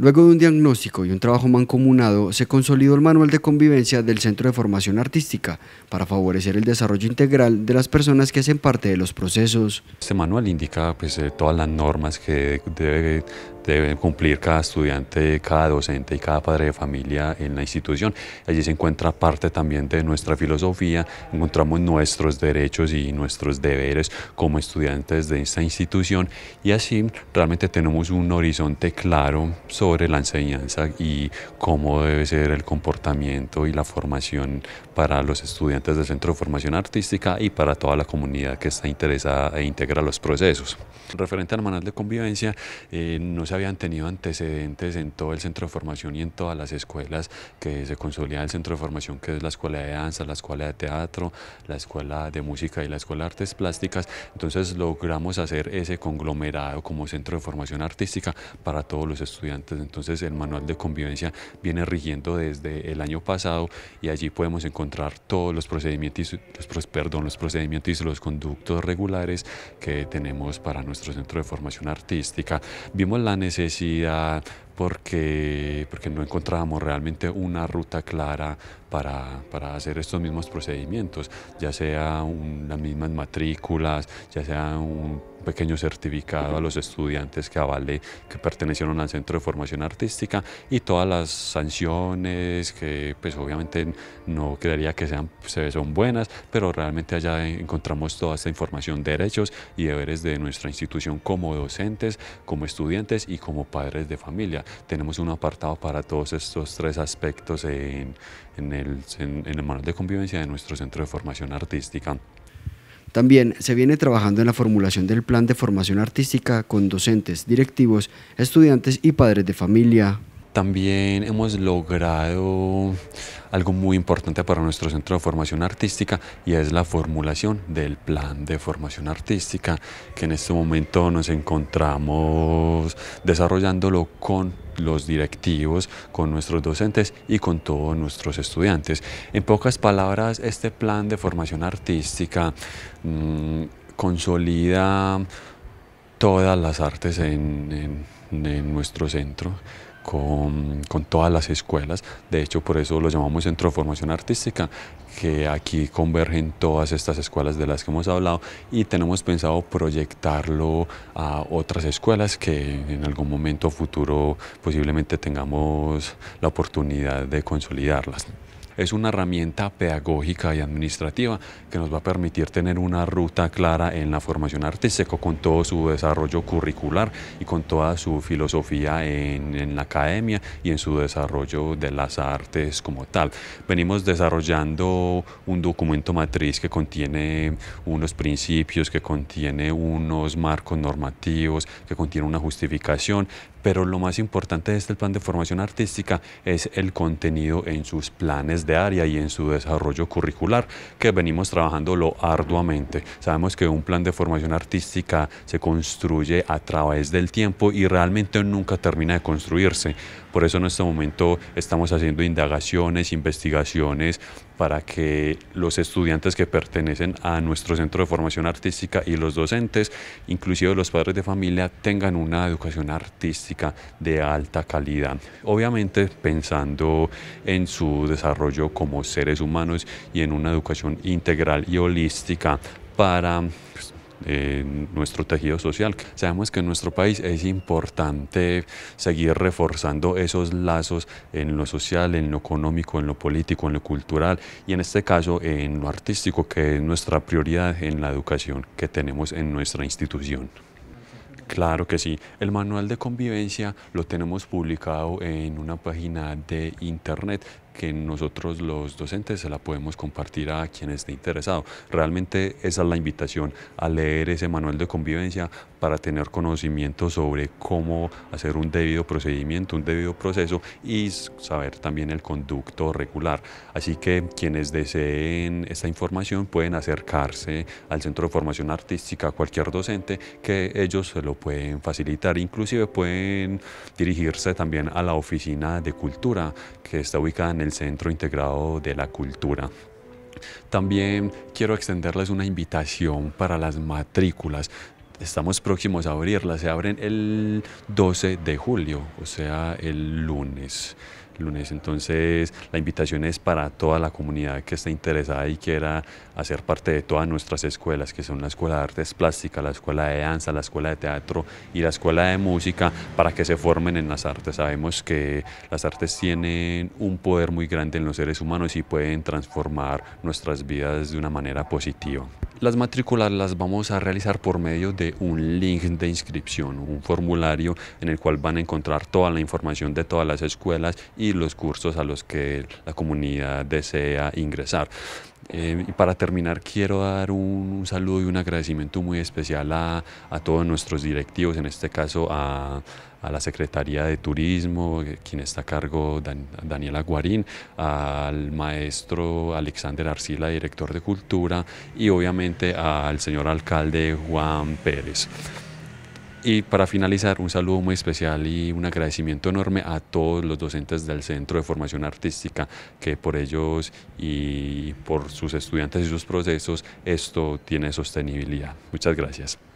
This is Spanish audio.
Luego de un diagnóstico y un trabajo mancomunado, se consolidó el manual de convivencia del Centro de Formación Artística para favorecer el desarrollo integral de las personas que hacen parte de los procesos. Este manual indica pues, eh, todas las normas que debe deben cumplir cada estudiante, cada docente y cada padre de familia en la institución. Allí se encuentra parte también de nuestra filosofía, encontramos nuestros derechos y nuestros deberes como estudiantes de esta institución y así realmente tenemos un horizonte claro sobre la enseñanza y cómo debe ser el comportamiento y la formación para los estudiantes del Centro de Formación Artística y para toda la comunidad que está interesada e integra los procesos. Referente al manual de convivencia, eh, no se habían tenido antecedentes en todo el centro de formación y en todas las escuelas que se consolida el centro de formación, que es la escuela de danza, la escuela de teatro, la escuela de música y la escuela de artes plásticas. Entonces logramos hacer ese conglomerado como centro de formación artística para todos los estudiantes. Entonces el manual de convivencia viene rigiendo desde el año pasado y allí podemos encontrar todos los procedimientos, los, perdón, los procedimientos y los conductos regulares que tenemos para nuestro centro de formación artística. Vimos la necesidad porque, no encontrábamos realmente una ruta clara para, hacer estos mismos procedimientos, ya sea las mismas matrículas, ya sea un pequeño certificado a los estudiantes que avale que pertenecieron al centro de formación artística y todas las sanciones que pues obviamente no creería que sean son buenas pero realmente allá encontramos toda esta información derechos y deberes de nuestra institución como docentes como estudiantes y como padres de familia tenemos un apartado para todos estos tres aspectos en, el, en, el manual de convivencia de nuestro centro de formación artística. También se viene trabajando en la formulación del plan de formación artística con docentes, directivos, estudiantes y padres de familia. También hemos logrado algo muy importante para nuestro centro de formación artística y es la formulación del plan de formación artística que en este momento nos encontramos desarrollándolo con los directivos, con nuestros docentes y con todos nuestros estudiantes. En pocas palabras, este plan de formación artística mm, consolida todas las artes en nuestro centro con, todas las escuelas. De hecho, por eso lo llamamos Centro de Formación Artística, que aquí convergen todas estas escuelas de las que hemos hablado y tenemos pensado proyectarlo a otras escuelas que en algún momento futuro posiblemente tengamos la oportunidad de consolidarlas es una herramienta pedagógica y administrativa que nos va a permitir tener una ruta clara en la formación artística con todo su desarrollo curricular y con toda su filosofía en, la academia y en su desarrollo de las artes como tal. Venimos desarrollando un documento matriz que contiene unos principios, que contiene unos marcos normativos, que contiene una justificación, pero lo más importante de este plan de formación artística es el contenido en sus planes área y en su desarrollo curricular, que venimos trabajándolo arduamente. Sabemos que un plan de formación artística se construye a través del tiempo y realmente nunca termina de construirse. Por eso en este momento estamos haciendo indagaciones, investigaciones para que los estudiantes que pertenecen a nuestro centro de formación artística y los docentes, inclusive los padres de familia, tengan una educación artística de alta calidad. Obviamente pensando en su desarrollo como seres humanos y en una educación integral y holística para pues, eh, nuestro tejido social. Sabemos que en nuestro país es importante seguir reforzando esos lazos en lo social, en lo económico, en lo político, en lo cultural y en este caso en lo artístico, que es nuestra prioridad en la educación que tenemos en nuestra institución. Claro que sí. El manual de convivencia lo tenemos publicado en una página de internet que nosotros los docentes se la podemos compartir a quien esté interesado. Realmente esa es la invitación a leer ese manual de convivencia para tener conocimiento sobre cómo hacer un debido procedimiento, un debido proceso y saber también el conducto regular. Así que quienes deseen esta información pueden acercarse al Centro de Formación Artística, a cualquier docente, que ellos se lo pueden facilitar. Inclusive pueden dirigirse también a la Oficina de Cultura que está ubicada en el Centro Integrado de la Cultura. También quiero extenderles una invitación para las matrículas estamos próximos a abrirlas, Se abren el 12 de julio, o sea, el lunes lunes. Entonces, la invitación es para toda la comunidad que esté interesada y quiera hacer parte de todas nuestras escuelas, que son la Escuela de Artes Plásticas, la Escuela de Danza, la Escuela de Teatro y la Escuela de Música, para que se formen en las artes. Sabemos que las artes tienen un poder muy grande en los seres humanos y pueden transformar nuestras vidas de una manera positiva. Las matrículas las vamos a realizar por medio de un link de inscripción, un formulario en el cual van a encontrar toda la información de todas las escuelas y los cursos a los que la comunidad desea ingresar. Eh, y para terminar, quiero dar un, saludo y un agradecimiento muy especial a, todos nuestros directivos, en este caso a, la Secretaría de Turismo, eh, quien está a cargo, Daniela Guarín, al maestro Alexander Arcila, director de Cultura, y obviamente al señor alcalde Juan Pérez. Y para finalizar, un saludo muy especial y un agradecimiento enorme a todos los docentes del Centro de Formación Artística, que por ellos y por sus estudiantes y sus procesos esto tiene sostenibilidad. Muchas gracias.